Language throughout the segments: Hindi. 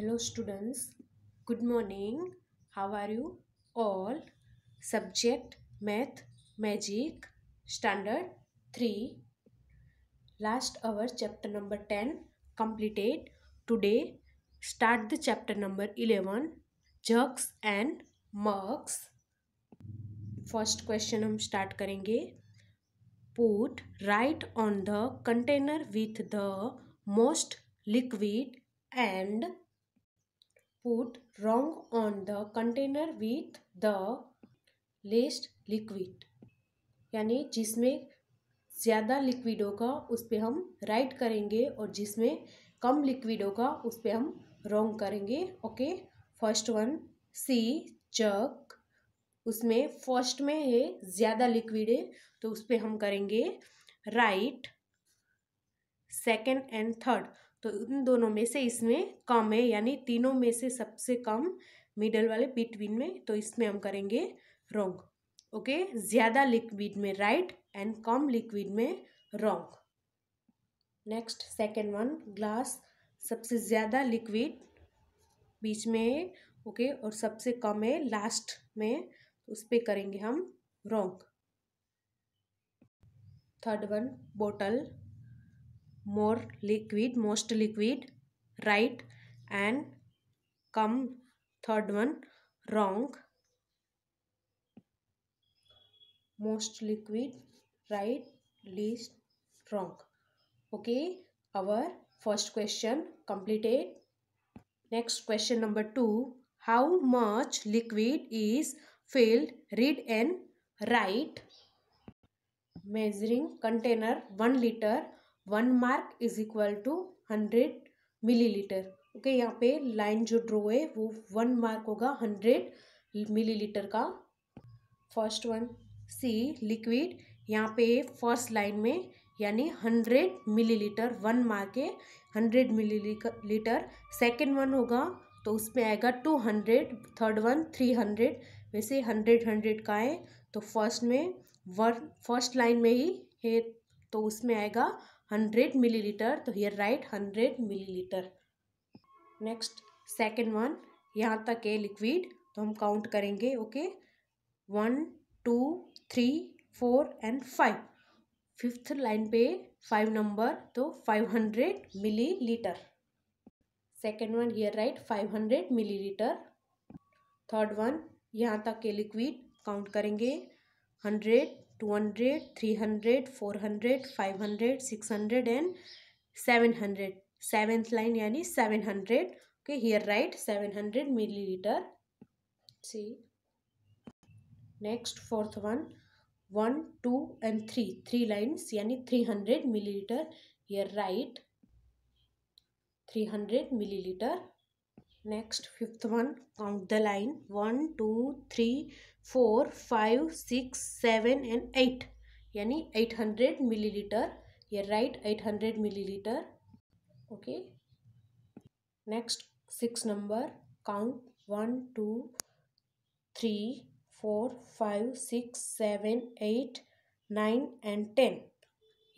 hello students good morning how are you all subject math magic standard three last our chapter number ten completed today start the chapter number eleven jugs and mugs first question हम स्टार्ट करेंगे put right on the container with the most liquid and put wrong on the container with the least liquid यानी जिसमें ज़्यादा लिक्विड होगा उस पर हम राइट करेंगे और जिसमें कम लिक्विड होगा उस पर हम रोंग करेंगे ओके फर्स्ट वन सी चक उसमें फर्स्ट में है ज़्यादा लिक्विड है तो उस पर हम करेंगे राइट सेकेंड एंड थर्ड तो इन दोनों में से इसमें कम है यानी तीनों में से सबसे कम मिडल वाले बिटवीन में तो इसमें हम करेंगे रोंग ओके ज़्यादा लिक्विड में राइट एंड कम लिक्विड में wrong next second one glass सबसे ज़्यादा लिक्विड बीच में है ओके okay, और सबसे कम है लास्ट में तो उस पर करेंगे हम wrong third one bottle more liquid most liquid right and come third one wrong most liquid right least wrong okay our first question completed next question number 2 how much liquid is filled read and write measuring container 1 liter one mark is equal to hundred millilitre okay यहाँ पे लाइन जो ड्रो है वो वन मार्क होगा हंड्रेड मिलीलीटर का फर्स्ट वन सी लिक्विड यहाँ पे फर्स्ट लाइन में यानी हंड्रेड मिलीलीटर वन मार्क है हंड्रेड मिलीलीटर सेकेंड वन होगा तो उसमें आएगा two hundred third one three hundred वैसे हंड्रेड हंड्रेड का है तो फर्स्ट में वन फर्स्ट लाइन में ही है तो उसमें आएगा मिली लीटर तो right hundred millilitre next second one यहाँ तक है लिक्विड तो हम काउंट करेंगे okay one two three four and five fifth line पे फाइव नंबर तो five hundred millilitre second one here right five hundred millilitre third one यहाँ तक के लिक्विड काउंट करेंगे hundred two hundred three hundred four hundred five hundred six hundred and seven hundred seventh line यानी seven hundred okay here right seven hundred millilitre see next fourth one one two and three three lines यानी three hundred millilitre here right three hundred millilitre next fifth one count the line one two three four five six seven and eight यानी एट हंड्रेड मिली लीटर ये right eight hundred millilitre okay next six number count one two three four five six seven eight nine and ten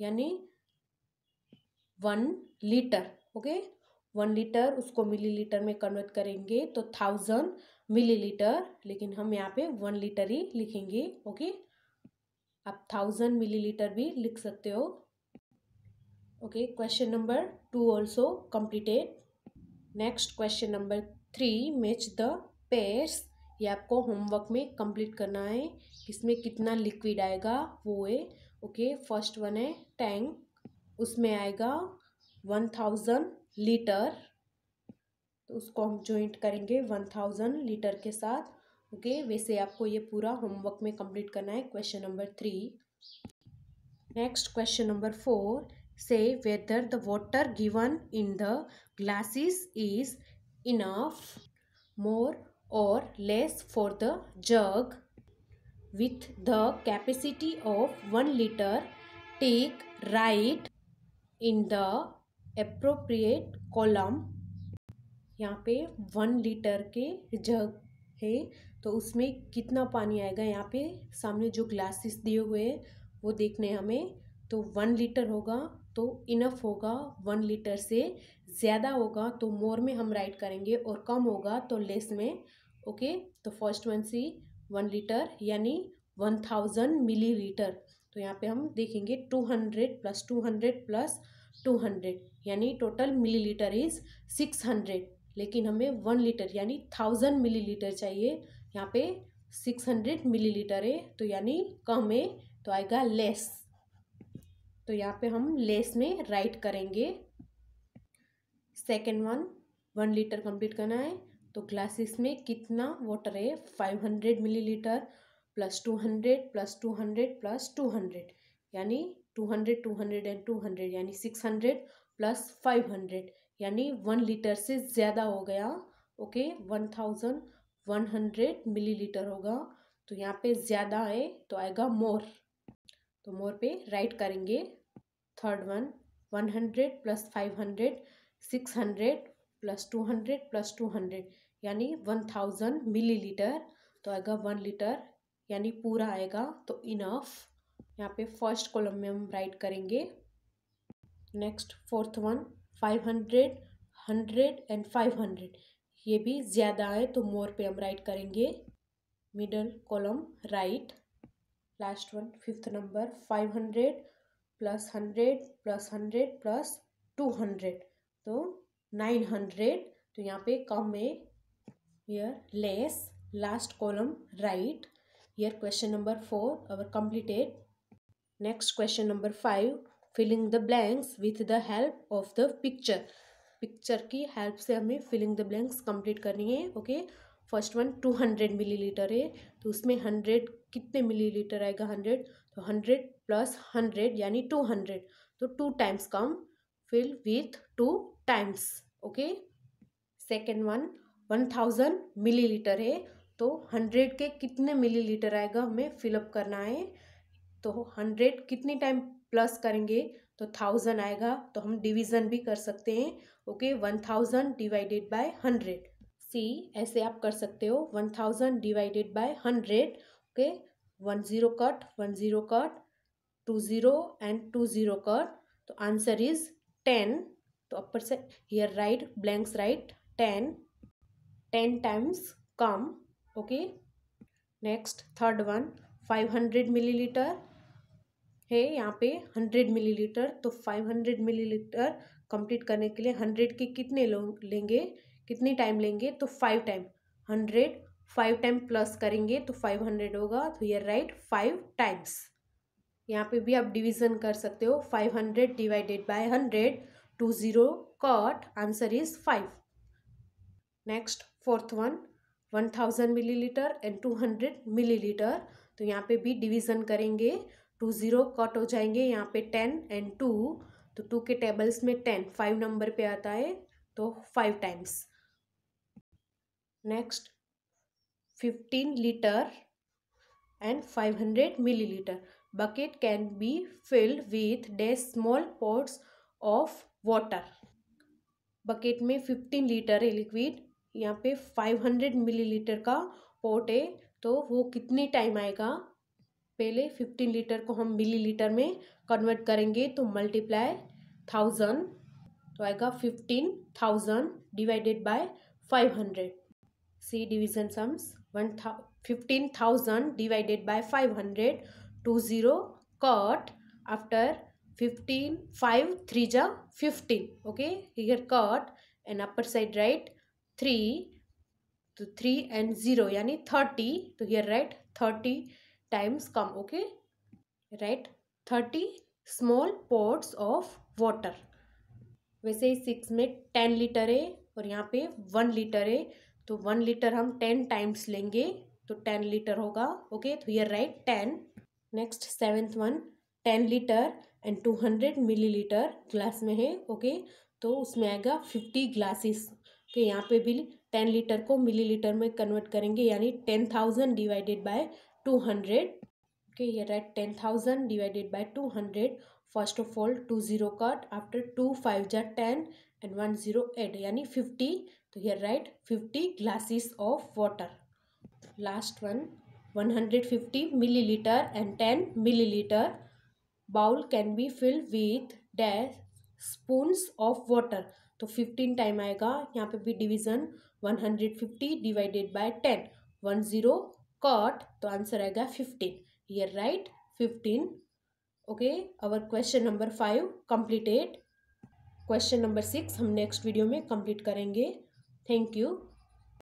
यानी one litre okay one litre उसको मिलीलीटर में कन्वर्ट करेंगे तो थाउजेंड मिलीलीटर लेकिन हम यहाँ पे वन लीटर ही लिखेंगे ओके आप थाउजेंड मिलीलीटर भी लिख सकते हो okay question number two also completed next question number three match the pairs ये आपको होमवर्क में कंप्लीट करना है इसमें कितना लिक्विड आएगा वो है ओके फर्स्ट वन है टैंक उसमें आएगा वन थाउजेंड लीटर तो उसको हम ज्वाइंट करेंगे वन थाउजेंड लीटर के साथ ओके वैसे आपको ये पूरा होमवर्क में कंप्लीट करना है question number three next question number four से whether the water given in the glasses is enough more और less for the jug with the capacity of one litre tick right in the appropriate column यहाँ पे वन लीटर के जग है तो उसमें कितना पानी आएगा यहाँ पे सामने जो ग्लासेस दिए हुए हैं वो देखने हमें तो वन लीटर होगा तो इनफ होगा वन लीटर से ज़्यादा होगा तो मोर में हम राइट करेंगे और कम होगा तो लेस में ओके तो first one see one litre यानी वन थाउजेंड मिली लीटर तो यहाँ पे हम देखेंगे two hundred plus two hundred plus two hundred यानी total millilitre is six hundred लेकिन हमें वन लीटर यानी थाउजेंड मिलीलीटर चाहिए यहाँ पे सिक्स हंड्रेड मिलीलीटर है तो यानी कम है तो आएगा लेस तो यहाँ पे हम लेस में राइट करेंगे second one one litre complete करना है तो ग्लासेस में कितना वाटर है five hundred milli plus two hundred plus two hundred plus two hundred यानी two hundred two hundred and two hundred यानी six hundred plus five hundred यानी वन लीटर से ज़्यादा हो गया okay one thousand one hundred millilitre होगा तो यहाँ पे ज़्यादा है तो आएगा मोर तो मोर पे राइट करेंगे third one one hundred plus five hundred six hundred plus two hundred plus two hundred यानी वन थाउजेंड मिली लीटर तो आएगा वन लीटर यानी पूरा आएगा तो इनफ यहाँ पे फर्स्ट कॉलम में हम राइट करेंगे next fourth one five hundred hundred and five hundred ये भी ज़्यादा है तो मोर पे हम राइट करेंगे middle column right last one fifth number five hundred plus hundred plus hundred plus two hundred तो नाइन हंड्रेड तो यहाँ पे कम है here less last column right here question number four our completed next question number five filling the blanks with the help of the picture picture की हेल्प से हमें फिलिंग द ब्लैंक्स कंप्लीट करनी है okay first one two hundred millilitre है तो उसमें हंड्रेड कितने मिली लीटर आएगा हंड्रेड तो हंड्रेड प्लस हंड्रेड यानी टू हंड्रेड तो two times come fill with two times okay second one one thousand millilitre है तो हंड्रेड के कितने मिली लीटर आएगा हमें फिलअप करना है तो हंड्रेड कितने टाइम प्लस करेंगे तो थाउजेंड आएगा तो हम डिवीज़न भी कर सकते हैं okay one thousand divided by hundred see ऐसे आप कर सकते हो one thousand divided by hundred okay one zero cut one zero cut two zero and two zero cut तो आंसर इज टेन तो अपर से here right blanks right ten ten times come okay next third one five hundred millilitre है यहाँ पे हंड्रेड मिलीलीटर तो फाइव हंड्रेड मिलीलीटर कंप्लीट करने के लिए हंड्रेड के कितने लोग लेंगे कितने टाइम लेंगे तो five time hundred five time plus करेंगे तो फाइव हंड्रेड होगा तो ये राइट फाइव टाइम्स यहाँ पे भी आप डिवीजन कर सकते हो five hundred divided by hundred two zero cut answer is five next fourth one one thousand millilitre and two hundred millilitre तो यहाँ पे भी डिवीज़न करेंगे टू ज़ीरो कट हो जाएंगे यहाँ पे टेन एंड टू तो टू के टेबल्स में टेन फाइव नंबर पे आता है तो five times next fifteen litre and five hundred millilitre bucket can be filled with the small pots of water bucket में फिफ्टीन लीटर है लिक्विड यहाँ पे फाइव हंड्रेड मिली लीटर का पोर्ट है तो वो कितने टाइम आएगा पहले फिफ्टीन लीटर को हम मिली लीटर में कन्वर्ट करेंगे तो मल्टीप्लाई थाउजेंड तो आएगा fifteen thousand divided by five hundred see division sums one था fifteen thousand divided by five hundred two zero cut after fifteen five three जा fifteen okay here cut and upper side right three तो थ्री एंड ज़ीरो यानी थर्टी तो here right thirty times come okay right 30 small pots of water वैसे ही सिक्स में टेन लीटर है और यहाँ पे वन लीटर है तो वन लीटर हम टेन टाइम्स लेंगे तो टेन लीटर होगा ओके तो ये right ten next seventh one ten litre and two hundred millilitre glass में है ओके तो उसमें आएगा फिफ्टी ग्लासेस के यहाँ पे भी टेन लीटर को मिली लीटर में कन्वर्ट करेंगे यानी ten thousand divided by two hundred okay ये right ten thousand divided by two hundred first of all two zero cut after two five जै ten and one zero eight यानी फिफ्टी तो ये right fifty glasses of water last one one hundred fifty millilitre and ten millilitre bowl can be fill with dash spoons of water तो फिफ्टीन टाइम आएगा यहाँ पे भी division one hundred fifty divided by ten one zero caught तो आंसर आएगा फिफ्टीन ये right fifteen okay our question number five completed question number six हम नेक्स्ट वीडियो में कंप्लीट करेंगे थैंक यू